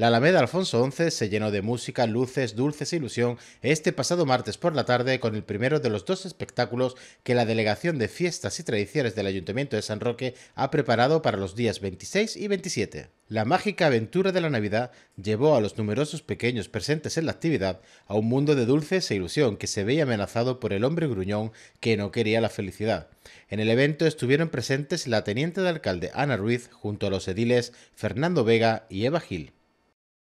La Alameda Alfonso XI se llenó de música, luces, dulces e ilusión este pasado martes por la tarde con el primero de los dos espectáculos que la Delegación de Fiestas y Tradiciones del Ayuntamiento de San Roque ha preparado para los días 26 y 27. La mágica aventura de la Navidad llevó a los numerosos pequeños presentes en la actividad a un mundo de dulces e ilusión que se veía amenazado por el hombre gruñón que no quería la felicidad. En el evento estuvieron presentes la teniente de alcalde Ana Ruiz junto a los ediles Fernando Vega y Eva Gil.